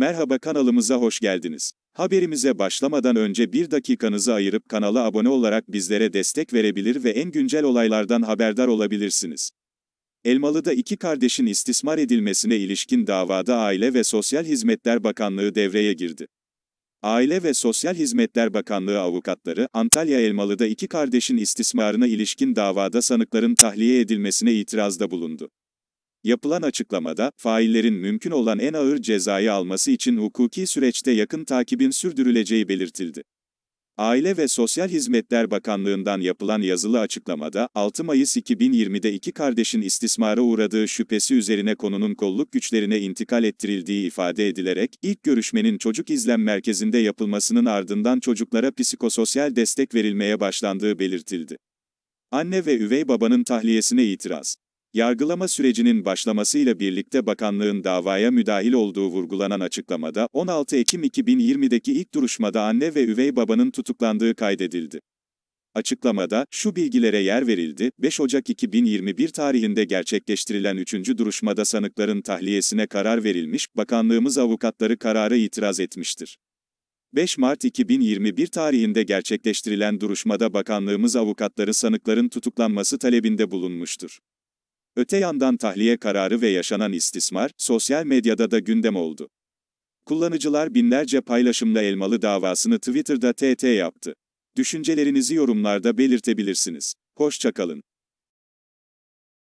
Merhaba kanalımıza hoş geldiniz. Haberimize başlamadan önce bir dakikanızı ayırıp kanala abone olarak bizlere destek verebilir ve en güncel olaylardan haberdar olabilirsiniz. Elmalı'da iki kardeşin istismar edilmesine ilişkin davada Aile ve Sosyal Hizmetler Bakanlığı devreye girdi. Aile ve Sosyal Hizmetler Bakanlığı avukatları, Antalya Elmalı'da iki kardeşin istismarına ilişkin davada sanıkların tahliye edilmesine itirazda bulundu. Yapılan açıklamada, faillerin mümkün olan en ağır cezayı alması için hukuki süreçte yakın takibin sürdürüleceği belirtildi. Aile ve Sosyal Hizmetler Bakanlığı'ndan yapılan yazılı açıklamada, 6 Mayıs 2020'de iki kardeşin istismara uğradığı şüphesi üzerine konunun kolluk güçlerine intikal ettirildiği ifade edilerek, ilk görüşmenin çocuk izlem merkezinde yapılmasının ardından çocuklara psikososyal destek verilmeye başlandığı belirtildi. Anne ve üvey babanın tahliyesine itiraz. Yargılama sürecinin başlamasıyla birlikte bakanlığın davaya müdahil olduğu vurgulanan açıklamada 16 Ekim 2020'deki ilk duruşmada anne ve üvey babanın tutuklandığı kaydedildi. Açıklamada şu bilgilere yer verildi, 5 Ocak 2021 tarihinde gerçekleştirilen 3. duruşmada sanıkların tahliyesine karar verilmiş, bakanlığımız avukatları karara itiraz etmiştir. 5 Mart 2021 tarihinde gerçekleştirilen duruşmada bakanlığımız avukatları sanıkların tutuklanması talebinde bulunmuştur. Öte yandan tahliye kararı ve yaşanan istismar, sosyal medyada da gündem oldu. Kullanıcılar binlerce paylaşımla Elmalı davasını Twitter'da TT yaptı. Düşüncelerinizi yorumlarda belirtebilirsiniz. Hoşçakalın.